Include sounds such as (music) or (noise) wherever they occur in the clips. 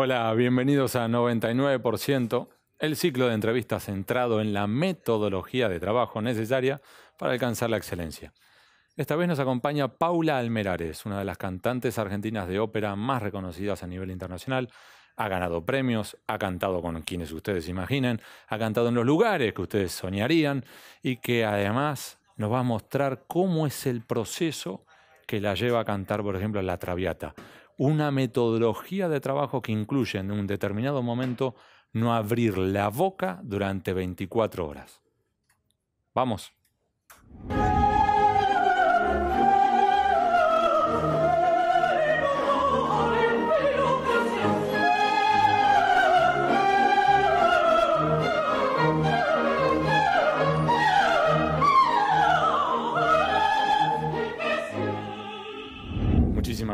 Hola, bienvenidos a 99%, el ciclo de entrevistas centrado en la metodología de trabajo necesaria para alcanzar la excelencia. Esta vez nos acompaña Paula Almerares, una de las cantantes argentinas de ópera más reconocidas a nivel internacional. Ha ganado premios, ha cantado con quienes ustedes imaginen, ha cantado en los lugares que ustedes soñarían y que además nos va a mostrar cómo es el proceso que la lleva a cantar, por ejemplo, La Traviata una metodología de trabajo que incluye en un determinado momento no abrir la boca durante 24 horas. Vamos.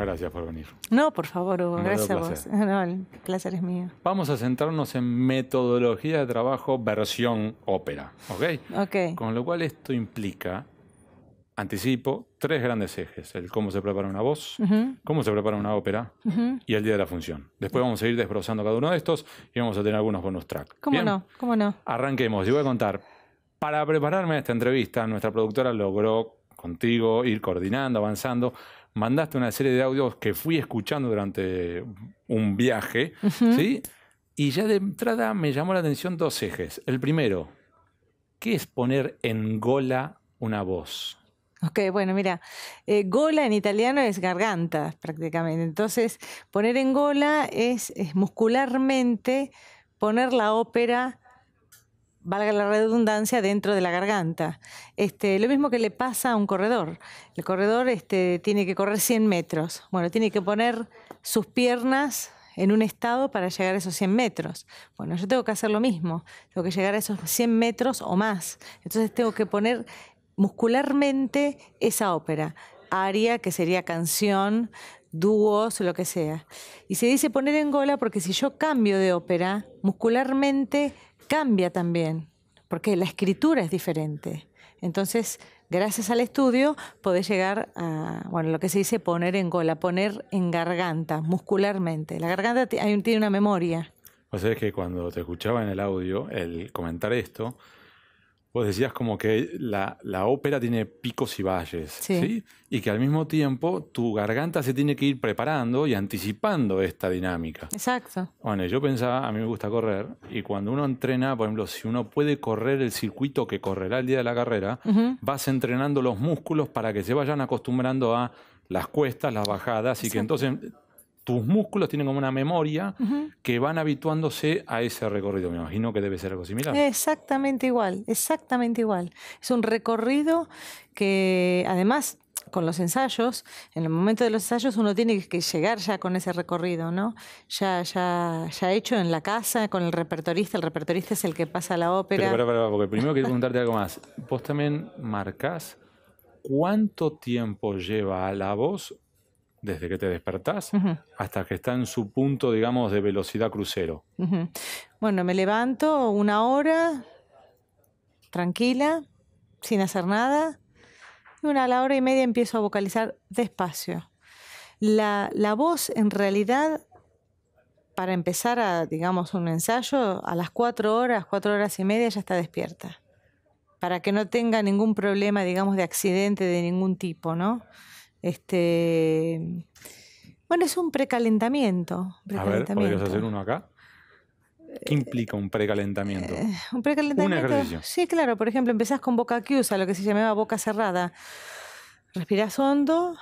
gracias por venir. No, por favor, Hugo, gracias a vos. (laughs) No, el placer es mío. Vamos a centrarnos en metodología de trabajo versión ópera, ¿ok? Ok. Con lo cual esto implica, anticipo, tres grandes ejes. El cómo se prepara una voz, cómo se prepara una ópera y el día de la función. Después vamos a ir desbrozando cada uno de estos y vamos a tener algunos bonus tracks. ¿Cómo no? ¿Cómo no? Arranquemos. Yo voy a contar. Para prepararme a esta entrevista, nuestra productora logró contigo ir coordinando, avanzando mandaste una serie de audios que fui escuchando durante un viaje, ¿sí? Y ya de entrada me llamó la atención dos ejes. El primero, ¿qué es poner en gola una voz? Ok, bueno, mira, eh, gola en italiano es garganta prácticamente. Entonces, poner en gola es muscularmente poner la ópera valga la redundancia, dentro de la garganta. Este, lo mismo que le pasa a un corredor. El corredor este, tiene que correr 100 metros. Bueno, tiene que poner sus piernas en un estado para llegar a esos 100 metros. Bueno, yo tengo que hacer lo mismo, tengo que llegar a esos 100 metros o más. Entonces tengo que poner muscularmente esa ópera, aria, que sería canción, dúos, lo que sea. Y se dice poner en gola porque si yo cambio de ópera, muscularmente cambia también, porque la escritura es diferente. Entonces, gracias al estudio, podés llegar a, bueno, lo que se dice poner en gola, poner en garganta, muscularmente. La garganta tiene una memoria. O sea, es que cuando te escuchaba en el audio, el comentar esto, vos decías como que la, ópera tiene picos y valles, sí. Y que al mismo tiempo tu garganta se tiene que ir preparando y anticipando esta dinámica. Exacto. Bueno, yo pensaba, a mí me gusta correr, y cuando uno entrena, por ejemplo, si uno puede correr el circuito que correrá el día de la carrera, vas entrenando los músculos para que se vayan acostumbrando a las cuestas, las bajadas, y que entonces tus músculos tienen como una memoria que van habituándose a ese recorrido. Me imagino que debe ser algo similar. Exactamente igual, exactamente igual. Es un recorrido que además con los ensayos, en el momento de los ensayos uno tiene que llegar ya con ese recorrido, ¿no? Ya, hecho en la casa, con el repertorista, el repertorista es el que pasa la ópera. Pero, pero, porque primero quiero preguntarte algo más. Vos también marcás cuánto tiempo lleva a la voz desde que te despertás hasta que está en su punto, digamos, de velocidad crucero. Bueno, me levanto una hora, tranquila, sin hacer nada, y una a la hora y media empiezo a vocalizar despacio. La, la voz, en realidad, para empezar a, digamos, un ensayo, a las cuatro horas, cuatro horas y media ya está despierta. Para que no tenga ningún problema, digamos, de accidente de ningún tipo, ¿no? Este, bueno, es un precalentamiento. A ver, ¿podrías hacer uno acá? ¿Qué eh, implica un precalentamiento? Eh, un precalentamiento. ejercicio. Sí, claro. Por ejemplo, empezás con boca quiusa, lo que se llamaba boca cerrada. Respirás hondo.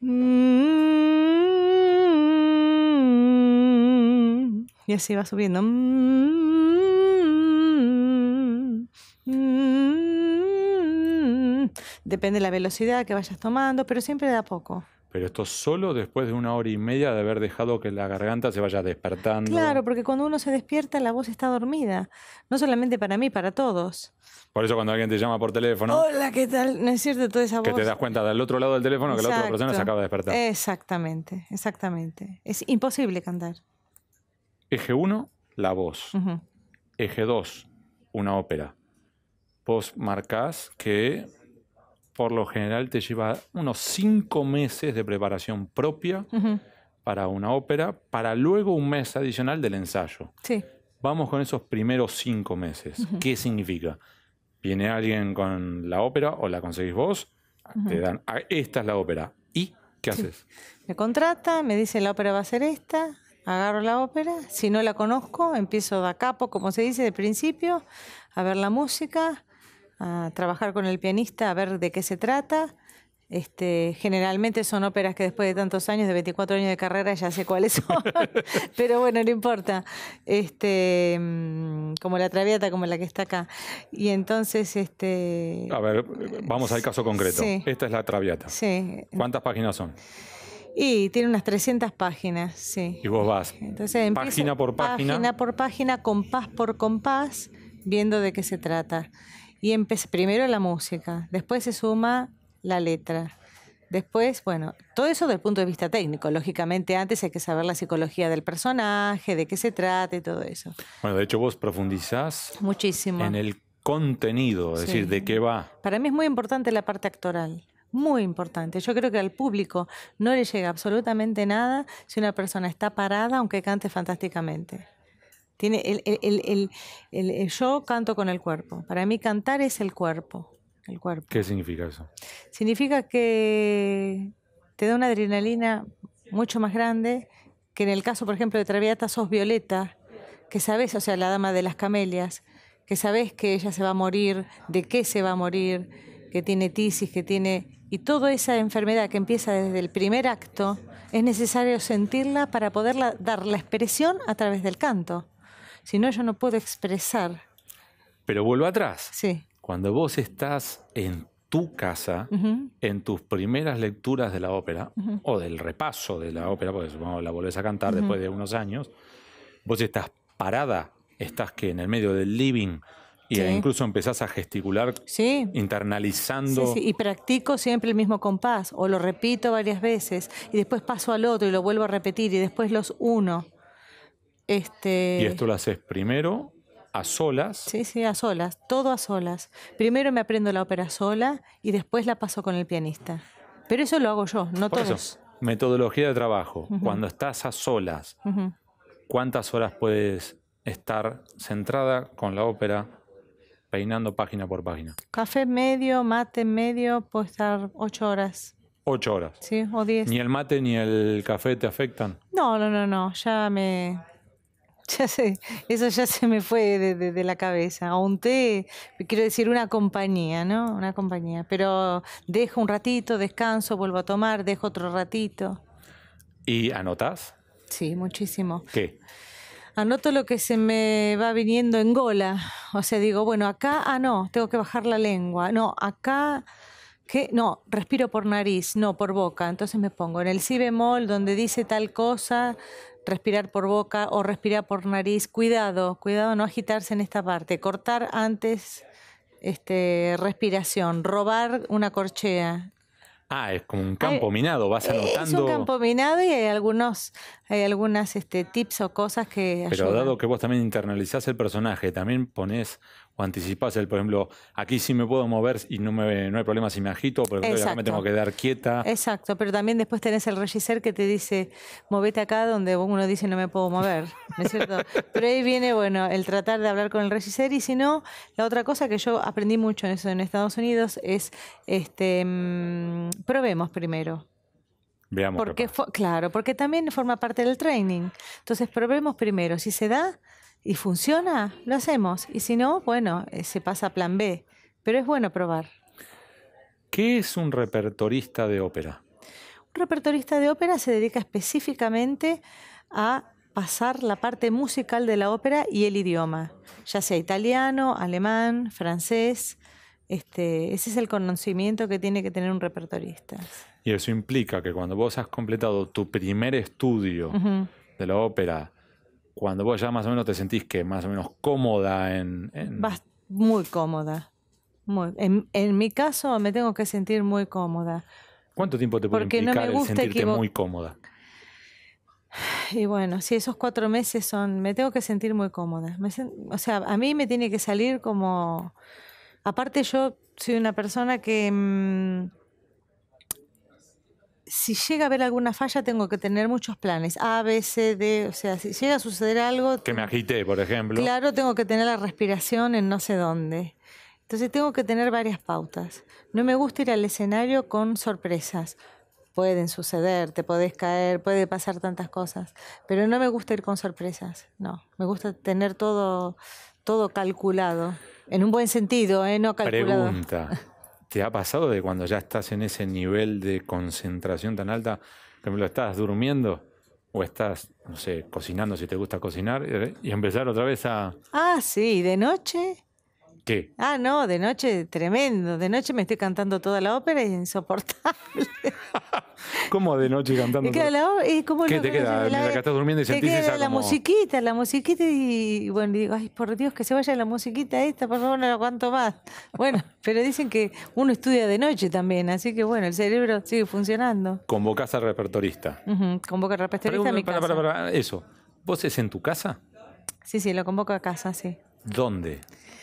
Mm. Y así va subiendo. Mm. depende de la velocidad que vayas tomando, pero siempre da poco. Pero esto solo después de una hora y media de haber dejado que la garganta se vaya despertando. Claro, porque cuando uno se despierta la voz está dormida. No solamente para mí, para todos. Por eso cuando alguien te llama por teléfono. Hola, ¿qué tal? No es cierto toda esa voz. Que te das cuenta del otro lado del teléfono que la otra persona se acaba de despertar. Exactamente, exactamente. Es imposible cantar. Eje 1, la voz. Eje 2, una ópera. Vos marcás que por lo general te lleva unos cinco meses de preparación propia para una ópera, para luego un mes adicional del ensayo. Sí. Vamos con esos primeros cinco meses. ¿Qué significa? Viene alguien con la ópera o la conseguís vos, te dan, ah, esta es la ópera. ¿Y qué haces? Me contrata, me dice la ópera va a ser esta, agarro la ópera, si no la conozco, empiezo de a capo, como se dice, de principio, a ver la música, a trabajar con el pianista, a ver de qué se trata. Este, generalmente son óperas que después de tantos años, de 24 años de carrera, ya sé cuáles son, (laughs) pero bueno, no importa. Este, mm, como la Traviata, como la que está acá. Y entonces, este. A ver, vamos al caso concreto. Esta es la Traviata. ¿Cuántas páginas son? Y tiene unas 300 páginas, sí. Y vos vas. Entonces, página por página. Página por página, compás por compás, viendo de qué se trata. Y primero la música, después se suma la letra. Después, bueno, todo eso desde el punto de vista técnico. Lógicamente, antes hay que saber la psicología del personaje, de qué se trata y todo eso. Bueno, de hecho, vos profundizás muchísimo en el contenido, es decir, de qué va. Para mí es muy importante la parte actoral. Muy importante. Yo creo que al público no le llega absolutamente nada si una persona está parada, aunque cante fantásticamente. Tiene el, el, yo canto con el cuerpo. Para mí cantar es el cuerpo. El cuerpo. ¿Qué significa eso? Significa que te da una adrenalina mucho más grande que en el caso, por ejemplo, de Traviata sos Violeta, que sabes, o sea, la dama de las camelias, que sabes que ella se va a morir, de qué se va a morir, que tiene tisis, que tiene... Y toda esa enfermedad que empieza desde el primer acto, es necesario sentirla para poderla dar la expresión a través del canto. Si no, yo no puedo expresar. Pero vuelvo atrás. Sí. Cuando vos estás en tu casa, en tus primeras lecturas de la ópera, o del repaso de la ópera, porque supongo la volvés a cantar después de unos años, vos estás parada, estás que en el medio del living, y incluso empezás a gesticular internalizando. y practico siempre el mismo compás, o lo repito varias veces, y después paso al otro y lo vuelvo a repetir, y después los uno. Y esto este, lo haces primero a solas. Sí, sí, a solas, todo a solas. Primero me aprendo la ópera sola y después la paso con el pianista. Pero eso lo hago yo, no Por todos. metodología de trabajo. Cuando estás a solas, ¿cuántas horas puedes estar centrada con la ópera, peinando página por página? Café medio, mate medio, puede estar ocho horas. Ocho horas. Sí, o diez. ¿Ni el mate ni el café te afectan? No, no, no, no. Ya me, eso ya se me fue de, la cabeza. Un té, quiero decir una compañía, ¿no? Una compañía. Pero dejo un ratito, descanso, vuelvo a tomar, dejo otro ratito. ¿Y anotas? Sí, muchísimo. ¿Qué? Anoto lo que se me va viniendo en gola. O sea, digo, bueno, acá, ah, no, tengo que bajar la lengua. No, acá no, respiro por nariz, no por boca. Entonces me pongo en el si bemol donde dice tal cosa, respirar por boca o respirar por nariz. Cuidado, cuidado, no agitarse en esta parte. Cortar antes este, respiración, robar una corchea. Ah, es como un campo minado, vas anotando. Eh, es un campo minado y hay algunos, hay algunas este, tips o cosas que. Pero dado que vos también internalizás el personaje, también pones o anticipas el, por ejemplo, aquí sí me puedo mover y no, me, no hay problema si me agito, pero después me tengo que dar quieta. Exacto, pero también después tenés el regisser que te dice, movete acá donde uno dice no me puedo mover, ¿no es cierto? pero ahí viene, bueno, el tratar de hablar con el regisser y si no, la otra cosa que yo aprendí mucho en eso en Estados Unidos es, este, mm, probemos primero. Veamos. Porque, claro, porque también forma parte del training. Entonces, probemos primero. Si se da, y funciona, lo hacemos. Y si no, bueno, eh, se pasa a plan B. Pero es bueno probar. ¿Qué es un repertorista de ópera? Un repertorista de ópera se dedica específicamente a pasar la parte musical de la ópera y el idioma, ya sea italiano, alemán, francés. Este, ese es el conocimiento que tiene que tener un repertorista. Y eso implica que cuando vos has completado tu primer estudio de la ópera, cuando vos ya más o menos te sentís que más o menos cómoda en... muy cómoda. En, mi caso me tengo que sentir muy cómoda. ¿Cuánto tiempo te puede Porque implicar no sentirte muy cómoda? (sighs) Y bueno, si esos cuatro meses son, me tengo que sentir muy cómoda. o sea, a mí me tiene que salir como... Aparte yo soy una persona que... Mm, si llega a haber alguna falla, tengo que tener muchos planes. A, B, C, D. O sea, si llega a suceder algo. Que me agité, por ejemplo. Claro, tengo que tener la respiración en no sé dónde. Entonces, tengo que tener varias pautas. No me gusta ir al escenario con sorpresas. Pueden suceder, te podés caer, puede pasar tantas cosas. Pero no me gusta ir con sorpresas. No. Me gusta tener todo, todo calculado. En un buen sentido, ¿eh? No calculado. Pregunta. (laughs) ¿Te ha pasado de cuando ya estás en ese nivel de concentración tan alta, por ejemplo, estás durmiendo o estás, no sé, cocinando si te gusta cocinar eh, y empezar otra vez a... Ah, sí, de noche ¿Qué? Ah, no, de noche tremendo. De noche me estoy cantando toda la ópera y es insoportable. (laughs) ¿Cómo de noche cantando? la, ¿Qué te queda? La, estás durmiendo y te queda la musiquita, la musiquita y, bueno, digo, ay, por Dios, que se vaya la musiquita esta, por favor, no la aguanto más. Bueno, (laughs) pero dicen que uno estudia de noche también, así que bueno, el cerebro sigue funcionando. Convocas al repertorista. convoca al repertorista a mi casa. Para, para, eso. ¿Vos es en tu casa? Sí, sí, lo convoco a casa, sí. ¿Dónde?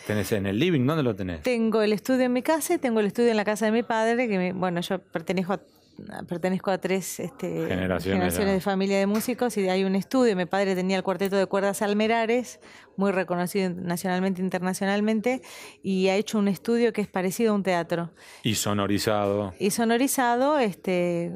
tenés en el living? ¿Dónde lo tenés? Tengo el estudio en mi casa y tengo el estudio en la casa de mi padre, que bueno, yo pertenezco a pertenezco a tres este, generaciones, de familia de músicos y hay un estudio. Mi padre tenía el cuarteto de cuerdas Almerares, muy reconocido nacionalmente e internacionalmente, y ha hecho un estudio que es parecido a un teatro. Y sonorizado. Y sonorizado, este,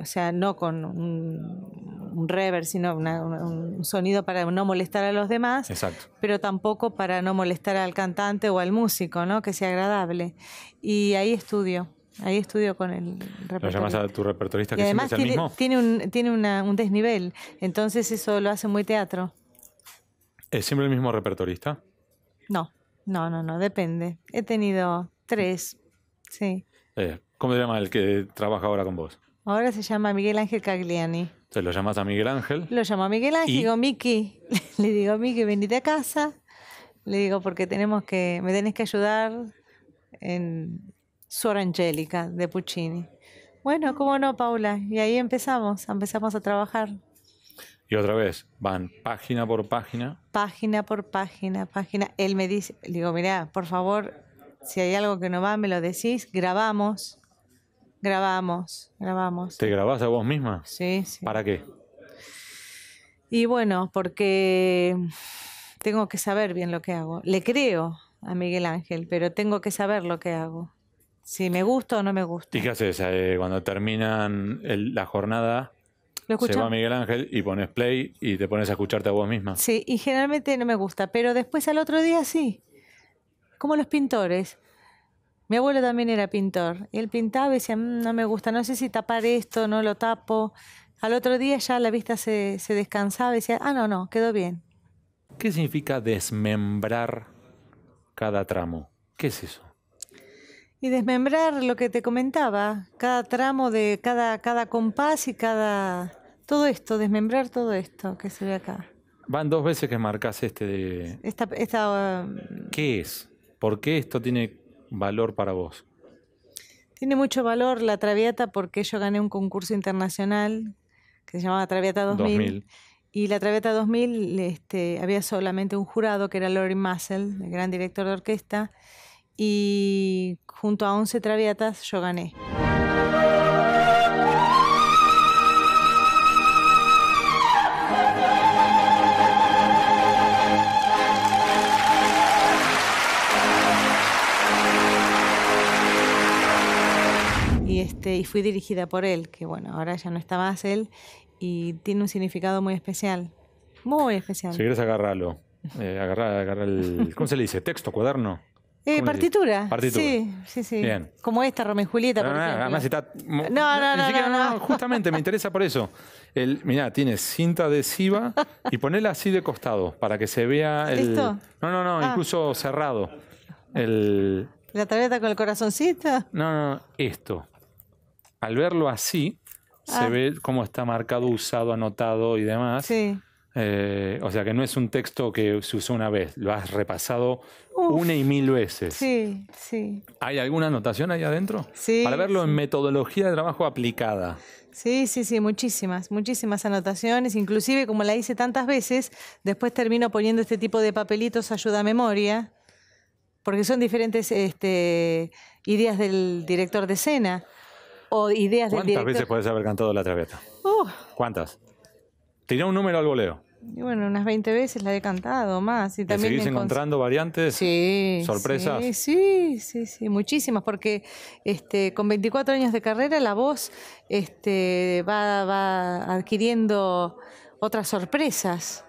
o sea, no con un, un reverb, sino un sonido para no molestar a los demás, Exacto. pero tampoco para no molestar al cantante o al músico, ¿no? que sea agradable. Y ahí estudio. Ahí estudio con el repertorista. Lo llamas a tu repertorista que y además siempre es el mismo. Tiene, un, tiene un desnivel, entonces eso lo hace muy teatro. ¿Es siempre el mismo repertorista? No, no, no, no, depende. He tenido tres, sí. Eh, ¿Cómo se llama el que trabaja ahora con vos? Ahora se llama Miguel Ángel Cagliani. Te lo llamas a Miguel Ángel. Lo llamo a Miguel Ángel y digo, Miki, (laughs) le digo, Miki, venite a casa. Le digo, porque tenemos que, me tenés que ayudar en, Suor Angélica de Puccini. Bueno, cómo no, Paula. Y ahí empezamos, empezamos a trabajar. Y otra vez, van página por página. Página por página, página. Él me dice, digo, mira, por favor, si hay algo que no va, me lo decís, grabamos, grabamos, grabamos. ¿Te grabás a vos misma? Sí, sí. ¿Para qué? Y bueno, porque tengo que saber bien lo que hago. Le creo a Miguel Ángel, pero tengo que saber lo que hago si me gusta o no me gusta. ¿Y qué haces eh, cuando terminan la jornada? se va Miguel Ángel y pones play y te pones a escucharte a vos misma. Sí, y generalmente no me gusta, pero después al otro día sí. Como los pintores. Mi abuelo también era pintor. Él pintaba y decía, mm, no me gusta, no sé si tapar esto, no lo tapo. Al otro día ya la vista se, se descansaba y decía, ah, no, no, quedó bien. ¿Qué significa desmembrar cada tramo? ¿Qué es eso? Y desmembrar lo que te comentaba, cada tramo de cada, cada compás y cada... Todo esto, desmembrar todo esto que se ve acá. Van dos veces que marcas este de... Esta, esta, um, ¿Qué es? ¿Por qué esto tiene valor para vos? Tiene mucho valor la Traviata porque yo gané un concurso internacional que se llamaba Traviata 2000. Y la Traviata 2000 este, había solamente un jurado que era Laurie Mussel, el gran director de orquesta y junto a 11 traviatas yo gané. Y, este, y fui dirigida por él, que bueno, ahora ya no está más él, y tiene un significado muy especial, muy especial. Si quieres agarrarlo, (laughs) eh, el, ¿cómo se le dice? ¿Texto, cuaderno? Eh, partitura. Sí, sí, sí. Bien. Como esta, Romeo y Julieta, por no, Además No, no, no, no, Justamente me interesa por eso. El, mirá, tiene cinta adhesiva y ponela así de costado para que se vea el. ¿Listo? No, no, no, ah. incluso cerrado. ¿La tableta con el corazoncito? No, no, esto. Al verlo así, se ah. ve cómo está marcado, usado, anotado y demás. Sí. Eh, o sea que no es un texto que se usó una vez, lo has repasado una y mil veces. Sí, sí. ¿Hay alguna anotación ahí adentro? Sí. Para verlo en metodología de trabajo aplicada. Sí, sí, sí, muchísimas, muchísimas anotaciones. Inclusive, como la hice tantas veces, después termino poniendo este tipo de papelitos ayuda a memoria, porque son diferentes este, ideas del director de escena o ideas del director... ¿Cuántas veces puedes haber cantado La Traviata? ¿Cuántas? Tirá un número al voleo. bueno, unas 20 veces la he cantado más. Y también seguís encontrando variantes? Sí. ¿Sorpresas? Sí, sí, sí, muchísimas, porque este, con 24 años de carrera la voz este, va, va adquiriendo otras sorpresas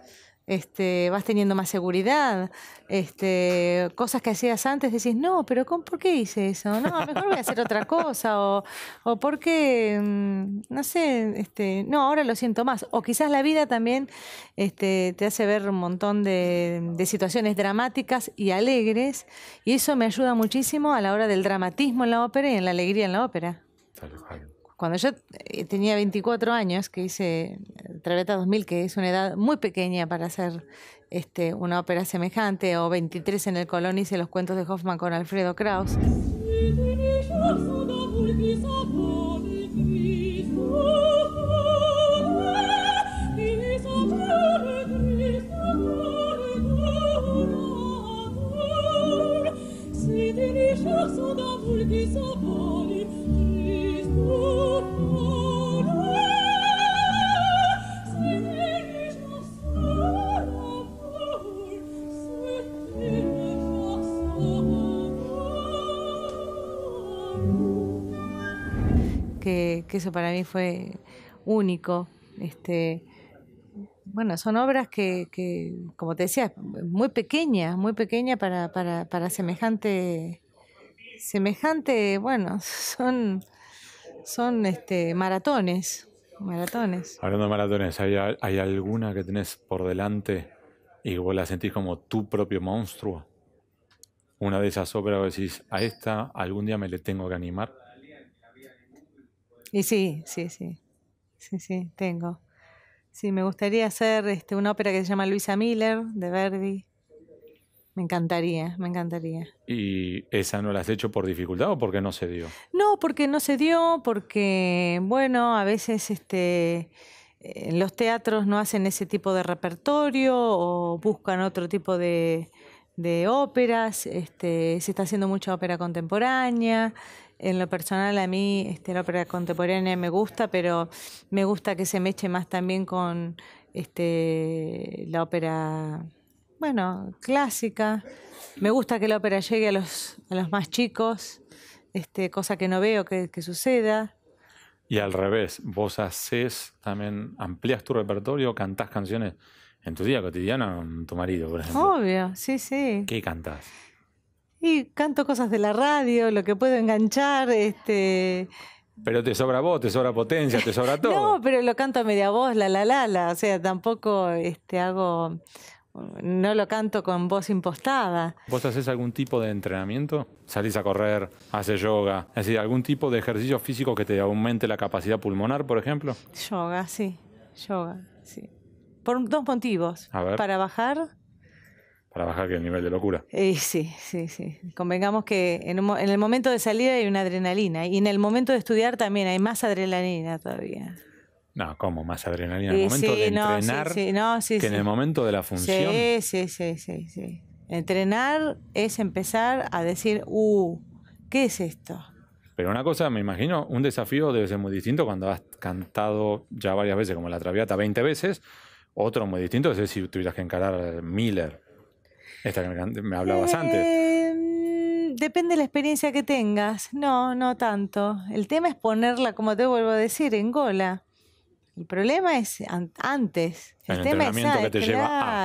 este, vas teniendo más seguridad, este, cosas que hacías antes, decís, no, pero con ¿por qué hice eso? No, mejor voy a hacer otra cosa, o, o porque, mm, no sé, este, no, ahora lo siento más. O quizás la vida también este, te hace ver un montón de, situaciones dramáticas y alegres, y eso me ayuda muchísimo a la hora del dramatismo en la ópera y en la alegría en la ópera cuando yo eh, tenía 24 años, que hice eh, Traveta 2000, que es una edad muy pequeña para hacer este, una ópera semejante, o 23 en el Colón hice los cuentos de Hoffman con Alfredo Kraus. Que, eso para mí fue único. Este, bueno, son obras que, que como te decía, muy pequeñas, muy pequeñas para, para, para semejante, semejante, bueno, (laughs) son son este, maratones. Maratones. Hablando de maratones, ¿hay, ¿hay alguna que tenés por delante y vos la sentís como tu propio monstruo? Una de esas óperas decís, a esta algún día me le tengo que animar. Y sí, sí, sí. Sí, sí, tengo. Sí, me gustaría hacer este, una ópera que se llama Luisa Miller de Verdi. Me encantaría, me encantaría. ¿Y esa no la has hecho por dificultad o porque no se dio? No, porque no se dio, porque, bueno, a veces este, en los teatros no hacen ese tipo de repertorio o buscan otro tipo de, óperas. Este, se está haciendo mucha ópera contemporánea. En lo personal, a mí este, la ópera contemporánea me gusta, pero me gusta que se meche más también con este, la ópera bueno, clásica. Me gusta que la ópera llegue a los, los más chicos, este, cosa que no veo que, suceda. Y al revés, vos haces también, amplias tu repertorio, cantás canciones en tu día cotidiano con tu marido, por ejemplo. Obvio, sí, sí. ¿Qué cantás? Y canto cosas de la radio, lo que puedo enganchar, este. Pero te sobra voz, te sobra potencia, te sobra (laughs) todo. no, pero lo canto a media voz, la la la la. O sea, tampoco este, hago no lo canto con voz impostada. ¿Vos haces algún tipo de entrenamiento? ¿Salís a correr? ¿Haces yoga? Es decir, ¿algún tipo de ejercicio físico que te aumente la capacidad pulmonar, por ejemplo? Yoga, sí. Yoga, sí. Por dos motivos. A ver. Para bajar. Para bajar el nivel de locura. sí, sí, sí. Convengamos que en, el momento de salir hay una adrenalina y en el momento de estudiar también hay más adrenalina todavía. No, como más adrenalina en el momento de entrenar que en el momento de la función. Sí, sí, sí, Entrenar es empezar a decir, uh, ¿qué es esto? Pero una cosa, me imagino, un desafío debe ser muy distinto cuando has cantado ya varias veces, como La Traviata, 20 veces. Otro muy distinto es si tuvieras que encarar a Miller, esta que me hablabas antes em, depende de la experiencia que tengas. No, no tanto. El tema es ponerla, como te vuelvo a decir, en gola. El problema es antes. El, entrenamiento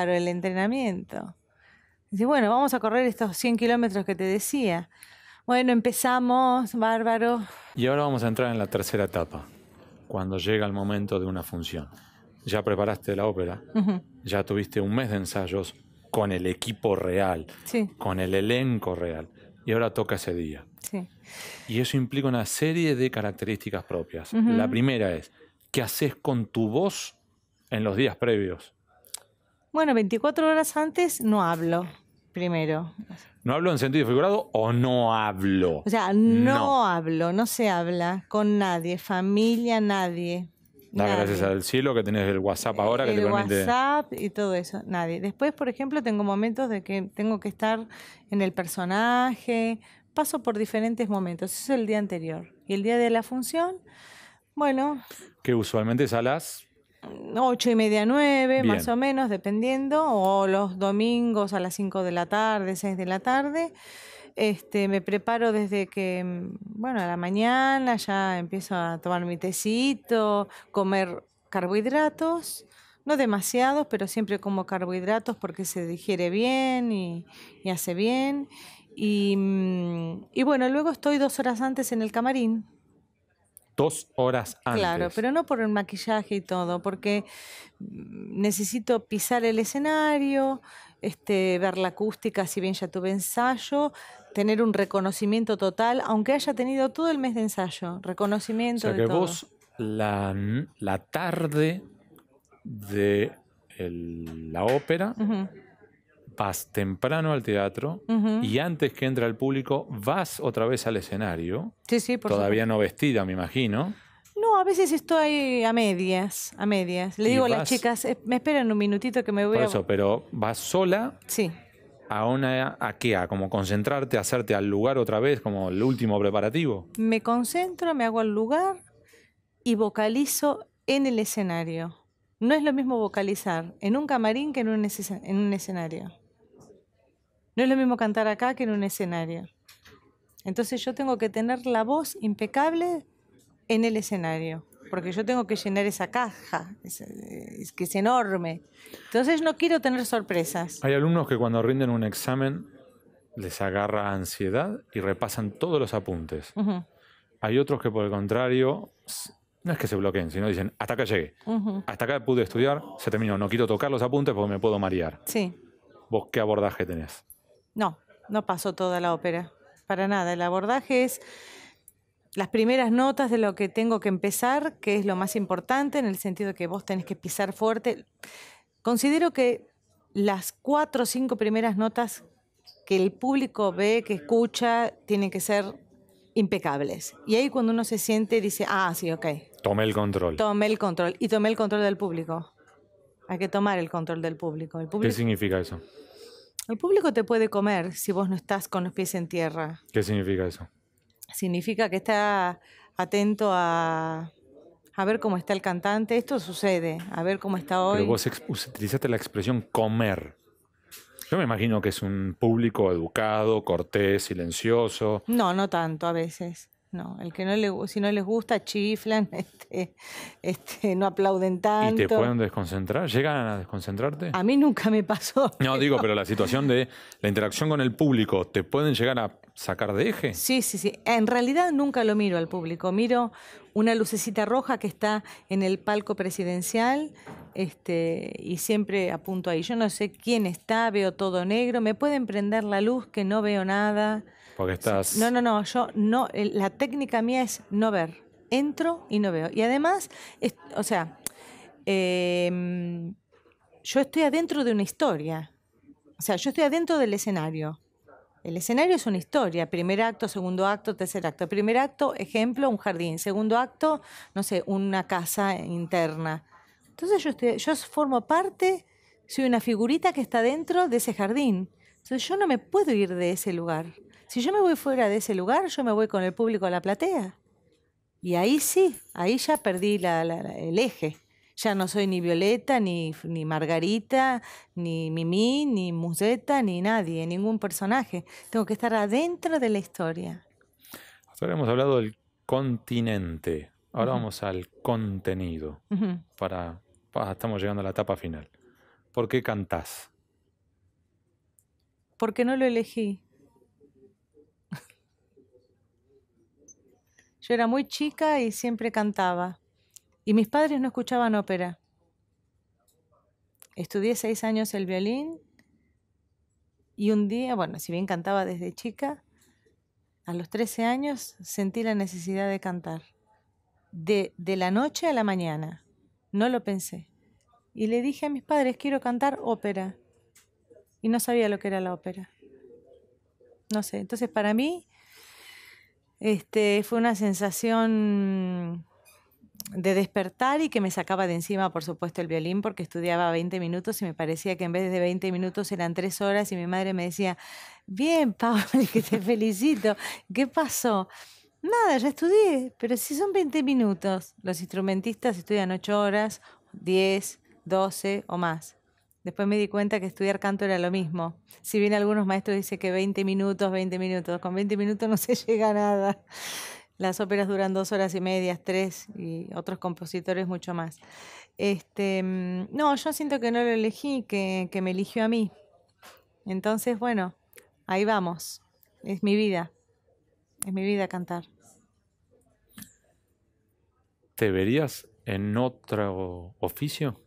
el entrenamiento. Dice, bueno, vamos a correr estos 100 kilómetros que te decía. Bueno, empezamos, bárbaro. Y ahora vamos a entrar en la tercera etapa, cuando llega el momento de una función. Ya preparaste la ópera, ya tuviste un mes de ensayos con el equipo real, con el elenco real, y ahora toca ese día. Y eso implica una serie de características propias. La primera es, ¿Qué haces con tu voz en los días previos? Bueno, 24 horas antes no hablo, primero. No hablo en sentido figurado o no hablo. O sea, no, hablo, no se habla con nadie, familia, nadie. gracias al cielo que tenés el WhatsApp ahora el que WhatsApp y todo eso, nadie. Después, por ejemplo, tengo momentos de que tengo que estar en el personaje, paso por diferentes momentos. Eso es el día anterior. Y el día de la función, bueno. Que usualmente es a las... Ocho y media, nueve, más o menos, dependiendo, o los domingos a las cinco de la tarde, seis de la tarde. Este, me preparo desde que, mm, bueno, a la mañana ya empiezo a tomar mi tecito, comer carbohidratos, no demasiados, pero siempre como carbohidratos porque se digiere bien y, hace bien. Mm, y bueno, luego estoy dos horas antes en el camarín dos horas antes. Claro, pero no por el maquillaje y todo, porque mm, necesito pisar el escenario, este, ver la acústica, si bien ya tuve ensayo, tener un reconocimiento total, aunque haya tenido todo el mes de ensayo, reconocimiento. de que vos la, la, tarde de la ópera vas temprano al teatro y antes que entre el público vas otra vez al escenario. Sí, sí, por Todavía no vestida, me imagino. No, a veces estoy a medias, a medias. Le digo a las chicas, eh, me esperan un minutito que me voy por eso, pero vas sola. Sí. ¿A una a qué? ¿A como concentrarte, a hacerte al lugar otra vez, como el último preparativo? Me concentro, me hago al lugar y vocalizo en el escenario. No es lo mismo vocalizar en un camarín que en en un escenario. No es lo mismo cantar acá que en un escenario. Entonces yo tengo que tener la voz impecable en el escenario, porque yo tengo que llenar esa caja, es, que es enorme. Entonces no quiero tener sorpresas. Hay alumnos que cuando rinden un examen les agarra ansiedad y repasan todos los apuntes. Hay otros que por el contrario, no es que se bloqueen, sino dicen, hasta acá llegué, hasta acá pude estudiar, se terminó, no quiero tocar los apuntes porque me puedo marear. Sí. ¿Vos qué abordaje tenés? No, no pasó toda la ópera, para nada. El abordaje es las primeras notas de lo que tengo que empezar, que es lo más importante, en el sentido que vos tenés que pisar fuerte. Considero que las cuatro o cinco primeras notas que el público ve, que escucha, tienen que ser impecables. Y ahí cuando uno se siente, dice, ah, sí, ok. Tome el control. Tome el control. Y tome el control del público. Hay que tomar el control del público. público ¿Qué significa eso? El público te puede comer si vos no estás con los pies en tierra. ¿Qué significa eso? Significa que está atento a, ver cómo está el cantante. Esto sucede, a ver cómo está hoy. Pero vos utilizaste la expresión comer. Yo me imagino que es un público educado, cortés, silencioso. No, no tanto a veces no, el que no le, si no les gusta chiflan, (laughs) este, este, no aplauden tanto. ¿Y te pueden desconcentrar? ¿Llegan a desconcentrarte? A mí nunca me pasó. (laughs) No, digo, pero la situación de la interacción con el público, ¿te pueden llegar a sacar de eje? Sí, sí, sí. En realidad nunca lo miro al público. Miro una lucecita roja que está en el palco presidencial este, y siempre apunto ahí. Yo no sé quién está, veo todo negro. ¿Me pueden prender la luz que no veo nada? No, no, no, yo no, la técnica mía es no ver. Entro y no veo. Y además, o sea, em, yo estoy adentro de una historia. O sea, yo estoy adentro del escenario. El escenario es una historia, primer acto, segundo acto, tercer acto. Primer acto, ejemplo, un jardín. Segundo acto, no sé, una casa interna. Entonces yo, yo formo parte, soy una figurita que está dentro de ese jardín. Entonces yo no me puedo ir de ese lugar. Si yo me voy fuera de ese lugar, yo me voy con el público a la platea. Y ahí sí, ahí ya perdí el eje. Ya no soy ni Violeta, ni, Margarita, ni Mimi, ni Museta, ni nadie, ningún personaje. Tengo que estar adentro de la historia. Hasta ahora hemos hablado del continente. Ahora vamos al contenido. para, estamos llegando a la etapa final. ¿Por qué cantás? Porque no lo elegí. Yo era muy chica y siempre cantaba. Y mis padres no escuchaban ópera. Estudié seis años el violín y un día, bueno, si bien cantaba desde chica, a los 13 años sentí la necesidad de cantar. De, de la noche a la mañana. No lo pensé. Y le dije a mis padres, quiero cantar ópera. Y no sabía lo que era la ópera. No sé, entonces para mí este, fue una sensación de despertar y que me sacaba de encima, por supuesto, el violín porque estudiaba 20 minutos y me parecía que en vez de 20 minutos eran 3 horas y mi madre me decía, bien, Pablo, que (laughs) te felicito, ¿qué pasó? Nada, ya estudié, pero si son 20 minutos, los instrumentistas estudian 8 horas, 10, 12 o más. Después me di cuenta que estudiar canto era lo mismo. Si bien algunos maestros dicen que 20 minutos, 20 minutos, con 20 minutos no (laughs) se llega a nada. Las óperas duran dos horas y media, tres, y otros compositores mucho más. Este, mm, no, yo siento que no lo elegí, que, que me eligió a mí. Entonces, bueno, ahí vamos. Es mi vida. Es mi vida cantar. ¿Te verías en otro oficio?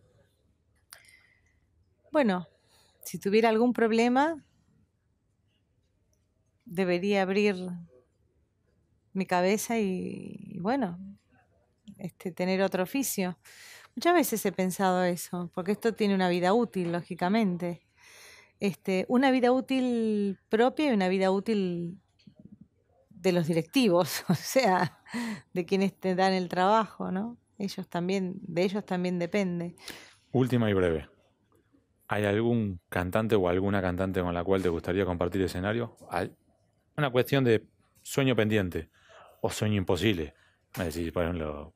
Bueno, si tuviera algún problema, debería abrir mi cabeza y, bueno, este, tener otro oficio. Muchas veces he pensado eso, porque esto tiene una vida útil, lógicamente. Este, una vida útil propia y una vida útil de los directivos, (laughs) o sea, de quienes te dan el trabajo, ¿no? Ellos también, de ellos también depende. Última y breve. ¿Hay algún cantante o alguna cantante con la cual te gustaría compartir escenario? Hay una cuestión de sueño pendiente o sueño imposible. Me decir, por ejemplo,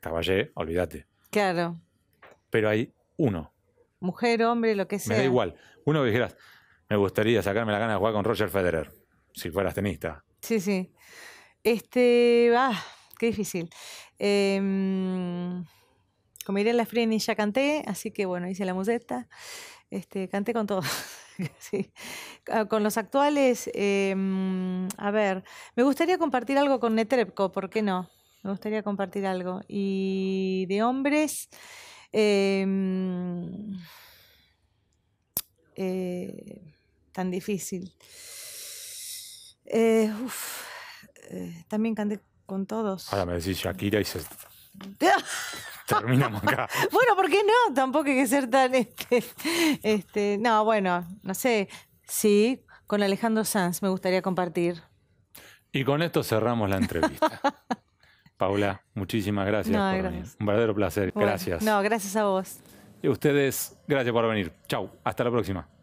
Caballé, olvídate. Claro. Pero hay uno. Mujer, hombre, lo que sea. Me da igual. Uno que dijeras, me gustaría sacarme la gana de jugar con Roger Federer, si fueras tenista. Sí, sí. Este, ah, qué difícil. Em, como iré la y ya canté, así que bueno, hice la museta. Este, canté con todos. (laughs) Ah, con los actuales, em, a ver, me gustaría compartir algo con Netrepco, ¿por qué no? Me gustaría compartir algo. Y de hombres, em, eh, tan difícil. Eh, eh, también canté con todos. Ahora me decís Shakira y se... (laughs) Ah, (laughs) terminamos acá. bueno, ¿por qué no? Tampoco hay que ser tan. Este, este, no, bueno, no sé. Sí, con Alejandro Sanz me gustaría compartir. Y con esto cerramos la entrevista. (laughs) Paula, muchísimas gracias por venir. Un verdadero placer. gracias. No, gracias a vos. Y ustedes, gracias por venir. Chau, hasta la próxima.